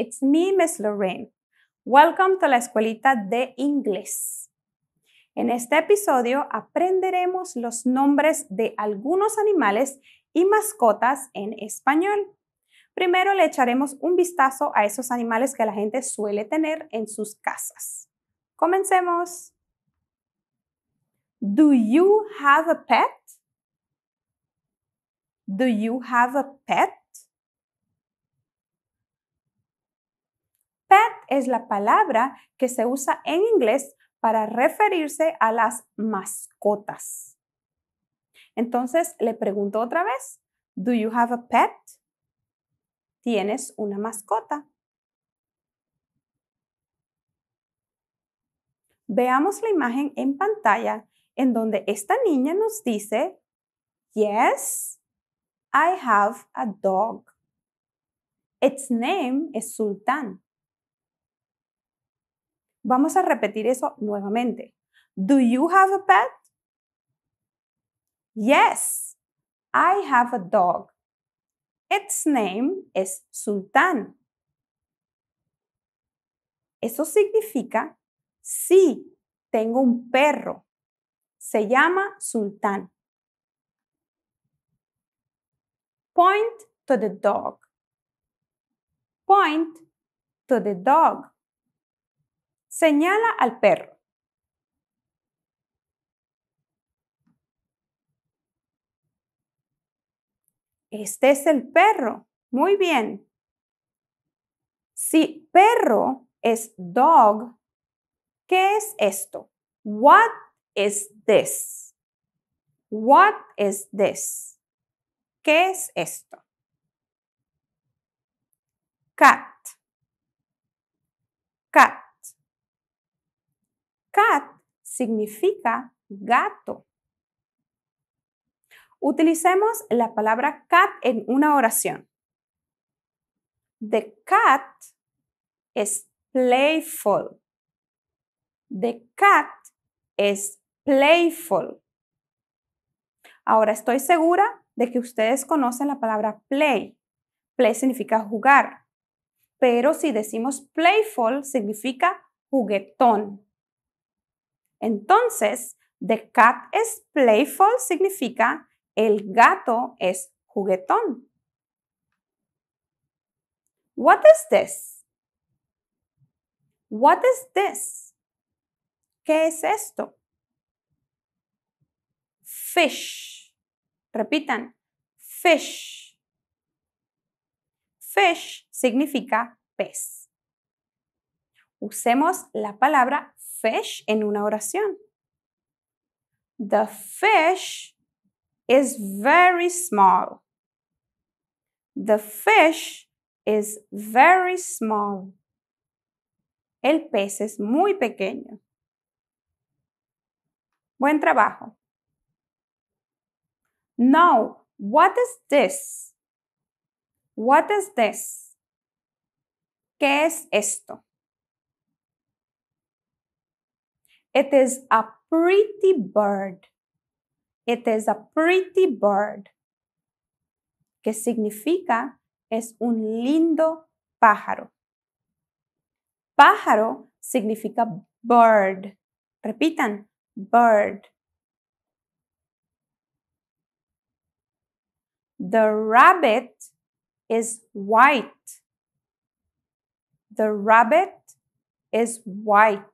It's me, Miss Lorraine. Welcome to la escuelita de inglés. En este episodio aprenderemos los nombres de algunos animales y mascotas en español. Primero le echaremos un vistazo a esos animales que la gente suele tener en sus casas. Comencemos. Do you have a pet? Do you have a pet? es la palabra que se usa en inglés para referirse a las mascotas. Entonces le pregunto otra vez, ¿Do you have a pet? ¿Tienes una mascota? Veamos la imagen en pantalla en donde esta niña nos dice, Yes, I have a dog. Its name is Sultan. Vamos a repetir eso nuevamente. Do you have a pet? Yes, I have a dog. Its name is Sultan. Eso significa, sí, tengo un perro. Se llama Sultán. Point to the dog. Point to the dog. Señala al perro. Este es el perro. Muy bien. Si perro es dog, ¿qué es esto? What is this? What is this? ¿Qué es esto? Cat. significa gato. Utilicemos la palabra cat en una oración. The cat is playful. The cat is playful. Ahora estoy segura de que ustedes conocen la palabra play. Play significa jugar, pero si decimos playful significa juguetón. Entonces, the cat is playful significa el gato es juguetón. What is this? What is this? ¿Qué es esto? Fish. Repitan, fish. Fish significa pez. Usemos la palabra fish en una oración. The fish is very small. The fish is very small. El pez es muy pequeño. Buen trabajo. Now, what is this? What is this? ¿Qué es esto? It is a pretty bird. It is a pretty bird. Que significa es un lindo pájaro. Pájaro significa bird. Repitan, bird. The rabbit is white. The rabbit is white.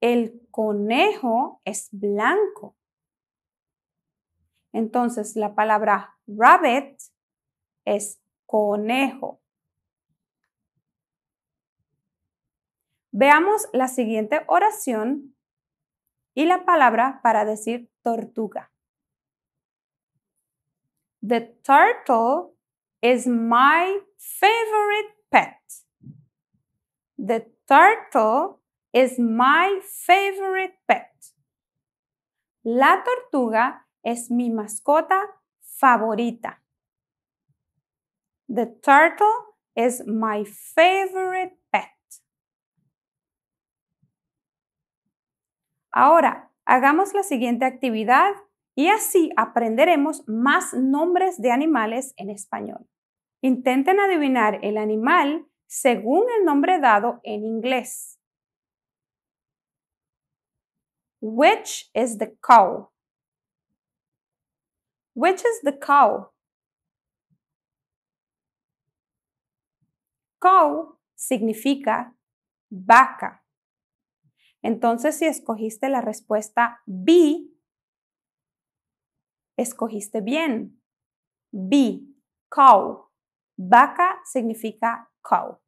El conejo es blanco. Entonces, la palabra rabbit es conejo. Veamos la siguiente oración y la palabra para decir tortuga. The turtle is my favorite pet. The turtle is my favorite pet. La tortuga es mi mascota favorita. The turtle is my favorite pet. Ahora, hagamos la siguiente actividad y así aprenderemos más nombres de animales en español. Intenten adivinar el animal según el nombre dado en inglés. Which is the cow? Which is the cow? Cow significa vaca. Entonces, si escogiste la respuesta B, escogiste bien. B, cow. Vaca significa cow.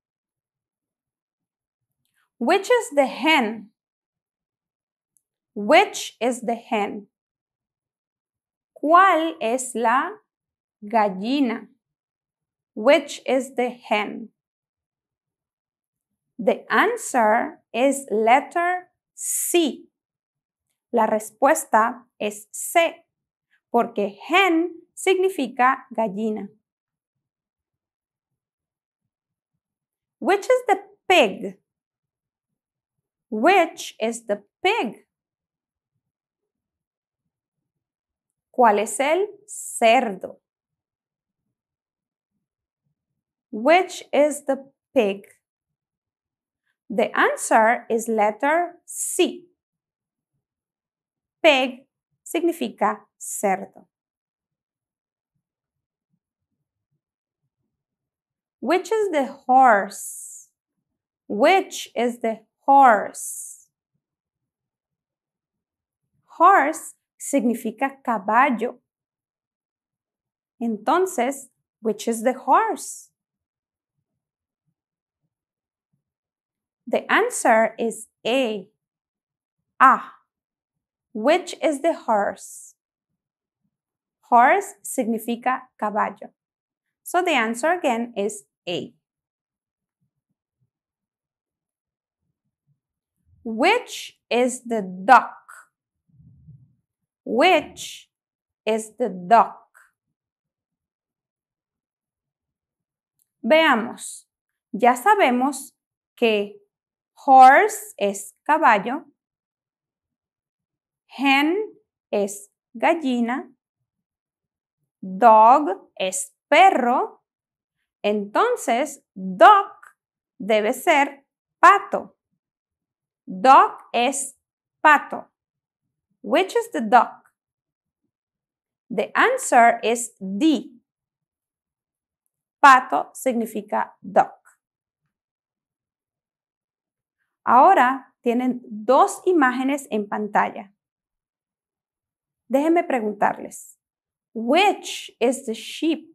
Which is the hen? Which is the hen? ¿Cuál es la gallina? Which is the hen? The answer is letter C. La respuesta es C, porque hen significa gallina. Which is the pig? Which is the pig? ¿Cuál es el cerdo? Which is the pig? The answer is letter C. Pig significa cerdo. Which is the horse? Which is the horse? Horse significa caballo. Entonces, which is the horse? The answer is A. Ah. Which is the horse? Horse significa caballo. So the answer again is A. Which is the duck? Which is the duck? Veamos. Ya sabemos que horse es caballo, hen es gallina, dog es perro, entonces duck debe ser pato. Dog es pato. Which is the duck? The answer is D. Pato significa duck. Ahora tienen dos imágenes en pantalla. Déjenme preguntarles. Which is the sheep?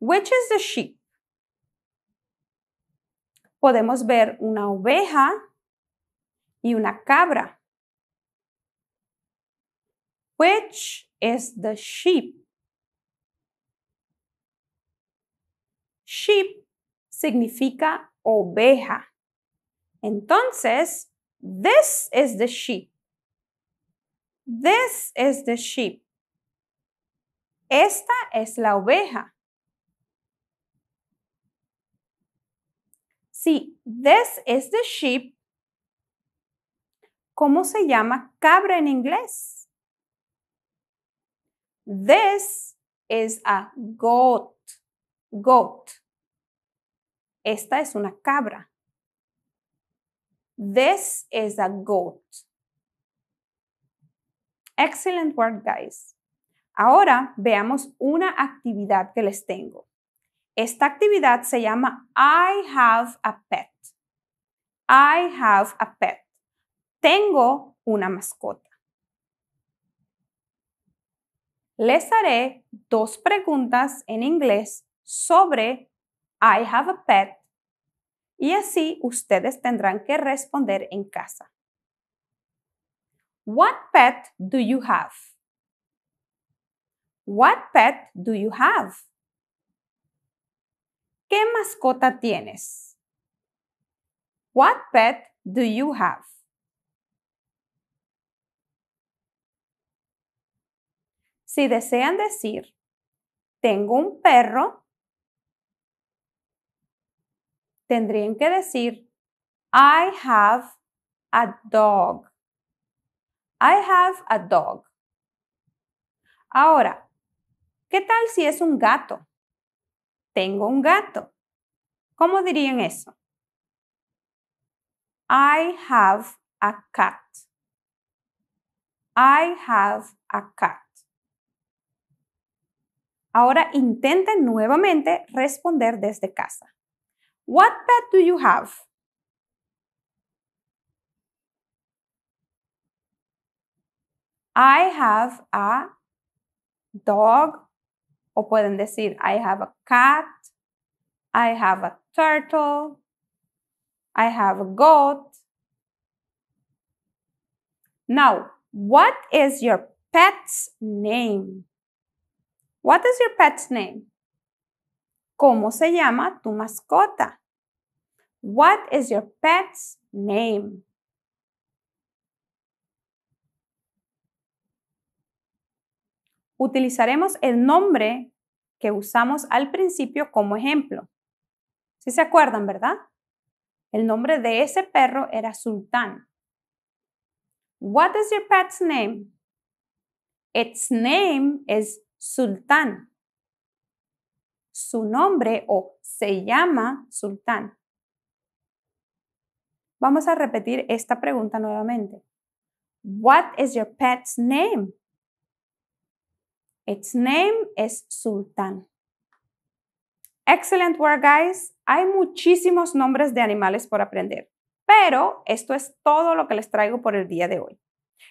Which is the sheep? Podemos ver una oveja y una cabra. Which is the sheep? Sheep significa oveja. Entonces, this is the sheep. This is the sheep. Esta es la oveja. Si this is the sheep, ¿cómo se llama cabra en inglés? This is a goat. Goat. Esta es una cabra. This is a goat. Excellent work, guys. Ahora veamos una actividad que les tengo. Esta actividad se llama I have a pet. I have a pet. Tengo una mascota les haré dos preguntas en inglés sobre I have a pet y así ustedes tendrán que responder en casa. What pet do you have? What pet do you have? ¿Qué mascota tienes? What pet do you have? si desean decir, tengo un perro, tendrían que decir, I have a dog. I have a dog. Ahora, ¿qué tal si es un gato? Tengo un gato. ¿Cómo dirían eso? I have a cat. I have a cat. Ahora intenten nuevamente responder desde casa. What pet do you have? I have a dog. O pueden decir, I have a cat. I have a turtle. I have a goat. Now, what is your pet's name? What is your pet's name? ¿Cómo se llama tu mascota? What is your pet's name? Utilizaremos el nombre que usamos al principio como ejemplo. Si se acuerdan, ¿verdad? El nombre de ese perro era Sultán. What is your pet's name? Its name is sultán. Su nombre o se llama sultán. Vamos a repetir esta pregunta nuevamente. What is your pet's name? Its name is Sultán. Excellent work, guys. Hay muchísimos nombres de animales por aprender, pero esto es todo lo que les traigo por el día de hoy.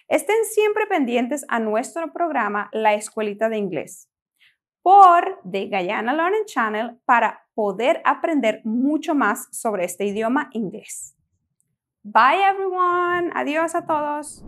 Estén siempre pendientes a nuestro programa La Escuelita de Inglés por The Guyana Learning Channel para poder aprender mucho más sobre este idioma inglés. Bye everyone. Adiós a todos.